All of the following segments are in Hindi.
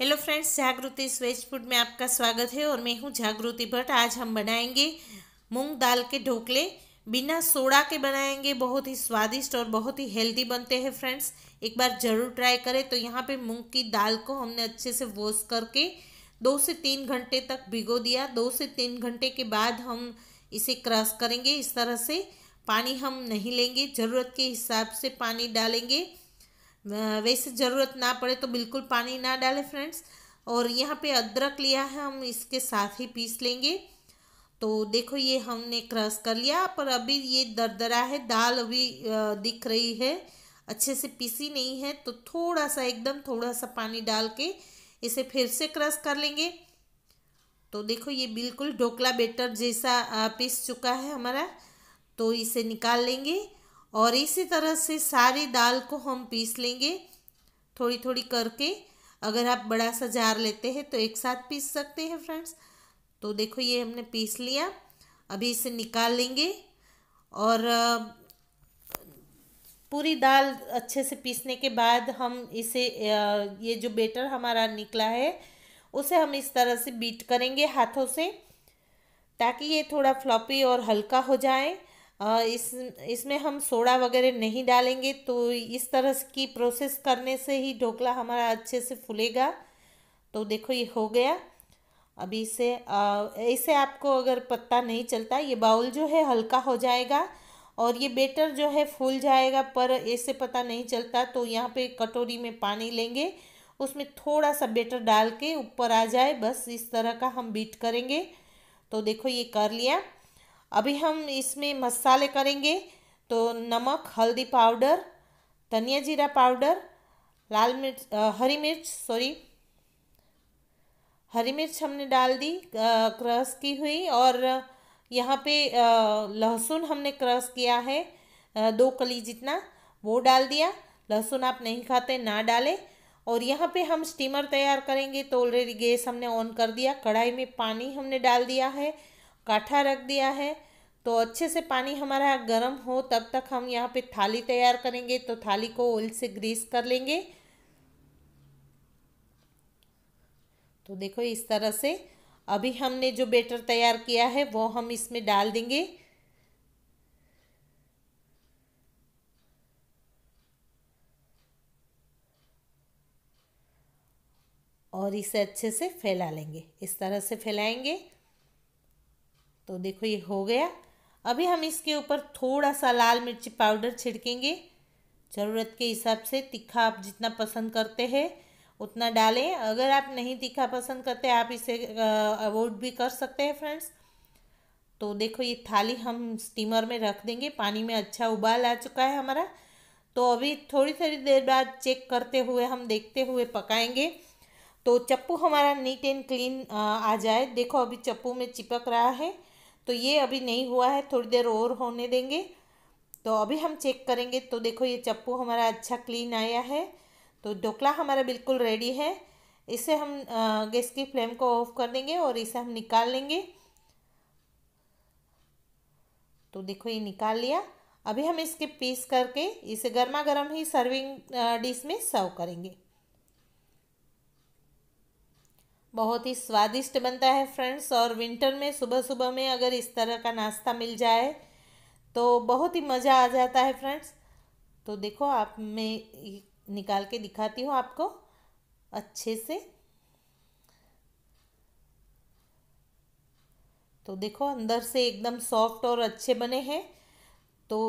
हेलो फ्रेंड्स जागृति स्वेज फूड में आपका स्वागत है और मैं हूँ जागृति भट्ट आज हम बनाएंगे मूंग दाल के ढोकले बिना सोडा के बनाएंगे बहुत ही स्वादिष्ट और बहुत ही हेल्दी बनते हैं फ्रेंड्स एक बार ज़रूर ट्राई करें तो यहाँ पे मूंग की दाल को हमने अच्छे से वॉश करके दो से तीन घंटे तक भिगो दिया दो से तीन घंटे के बाद हम इसे क्रश करेंगे इस तरह से पानी हम नहीं लेंगे ज़रूरत के हिसाब से पानी डालेंगे वैसे ज़रूरत ना पड़े तो बिल्कुल पानी ना डालें फ्रेंड्स और यहाँ पे अदरक लिया है हम इसके साथ ही पीस लेंगे तो देखो ये हमने क्रश कर लिया पर अभी ये दरदरा है दाल अभी दिख रही है अच्छे से पीसी नहीं है तो थोड़ा सा एकदम थोड़ा सा पानी डाल के इसे फिर से क्रश कर लेंगे तो देखो ये बिल्कुल ढोकला बेटर जैसा पीस चुका है हमारा तो इसे निकाल लेंगे और इसी तरह से सारी दाल को हम पीस लेंगे थोड़ी थोड़ी करके अगर आप बड़ा सा जार लेते हैं तो एक साथ पीस सकते हैं फ्रेंड्स तो देखो ये हमने पीस लिया अभी इसे निकाल लेंगे और पूरी दाल अच्छे से पीसने के बाद हम इसे ये जो बेटर हमारा निकला है उसे हम इस तरह से बीट करेंगे हाथों से ताकि ये थोड़ा फ्लॉपी और हल्का हो जाए इस इसमें हम सोडा वगैरह नहीं डालेंगे तो इस तरह की प्रोसेस करने से ही ढोकला हमारा अच्छे से फूलेगा तो देखो ये हो गया अभी इसे ऐसे आपको अगर पत्ता नहीं चलता ये बाउल जो है हल्का हो जाएगा और ये बेटर जो है फूल जाएगा पर ऐसे पता नहीं चलता तो यहाँ पे कटोरी में पानी लेंगे उसमें थोड़ा सा बेटर डाल के ऊपर आ जाए बस इस तरह का हम बीट करेंगे तो देखो ये कर लिया अभी हम इसमें मसाले करेंगे तो नमक हल्दी पाउडर धनिया जीरा पाउडर लाल मिर्च आ, हरी मिर्च सॉरी हरी मिर्च हमने डाल दी क्रश की हुई और यहाँ पे लहसुन हमने क्रश किया है आ, दो कली जितना वो डाल दिया लहसुन आप नहीं खाते ना डालें और यहाँ पे हम स्टीमर तैयार करेंगे तो ऑलरेडी गैस हमने ऑन कर दिया कढ़ाई में पानी हमने डाल दिया है काठा रख दिया है तो अच्छे से पानी हमारा गर्म हो तब तक हम यहाँ पे थाली तैयार करेंगे तो थाली को ऑयल से ग्रीस कर लेंगे तो देखो इस तरह से अभी हमने जो बेटर तैयार किया है वो हम इसमें डाल देंगे और इसे अच्छे से फैला लेंगे इस तरह से फैलाएंगे तो देखो ये हो गया अभी हम इसके ऊपर थोड़ा सा लाल मिर्ची पाउडर छिड़केंगे ज़रूरत के हिसाब से तीखा आप जितना पसंद करते हैं उतना डालें अगर आप नहीं तीखा पसंद करते आप इसे अवॉइड भी कर सकते हैं फ्रेंड्स तो देखो ये थाली हम स्टीमर में रख देंगे पानी में अच्छा उबाल आ चुका है हमारा तो अभी थोड़ी थोड़ी देर बाद चेक करते हुए हम देखते हुए पकाएंगे तो चप्पू हमारा नीट एंड क्लीन आ जाए देखो अभी चप्पू में चिपक रहा है तो ये अभी नहीं हुआ है थोड़ी देर और होने देंगे तो अभी हम चेक करेंगे तो देखो ये चप्पू हमारा अच्छा क्लीन आया है तो ढोकला हमारा बिल्कुल रेडी है इसे हम गैस की फ्लेम को ऑफ कर देंगे और इसे हम निकाल लेंगे तो देखो ये निकाल लिया अभी हम इसके पीस करके इसे गर्मा गर्म ही सर्विंग डिश में सर्व करेंगे बहुत ही स्वादिष्ट बनता है फ्रेंड्स और विंटर में सुबह सुबह में अगर इस तरह का नाश्ता मिल जाए तो बहुत ही मज़ा आ जाता है फ्रेंड्स तो देखो आप मैं निकाल के दिखाती हूँ आपको अच्छे से तो देखो अंदर से एकदम सॉफ्ट और अच्छे बने हैं तो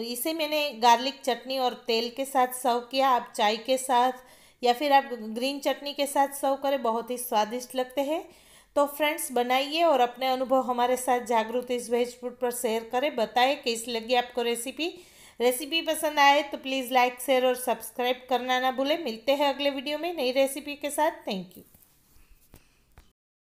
इसे मैंने गार्लिक चटनी और तेल के साथ सर्व किया आप चाय के साथ या फिर आप ग्रीन चटनी के साथ सर्व करें बहुत ही स्वादिष्ट लगते हैं तो फ्रेंड्स बनाइए और अपने अनुभव हमारे साथ जागरूक इस वेज फूड पर शेयर करें बताएं कैसी लगी आपको रेसिपी रेसिपी पसंद आए तो प्लीज़ लाइक शेयर और सब्सक्राइब करना ना भूलें मिलते हैं अगले वीडियो में नई रेसिपी के साथ थैंक यू